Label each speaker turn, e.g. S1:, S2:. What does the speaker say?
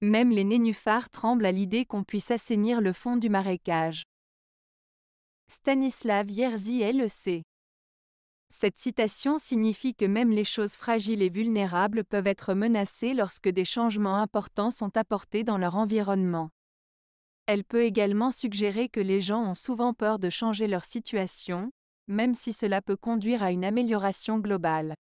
S1: Même les nénuphars tremblent à l'idée qu'on puisse assainir le fond du marécage. Stanislav Yerzy LEC. Cette citation signifie que même les choses fragiles et vulnérables peuvent être menacées lorsque des changements importants sont apportés dans leur environnement. Elle peut également suggérer que les gens ont souvent peur de changer leur situation, même si cela peut conduire à une amélioration
S2: globale.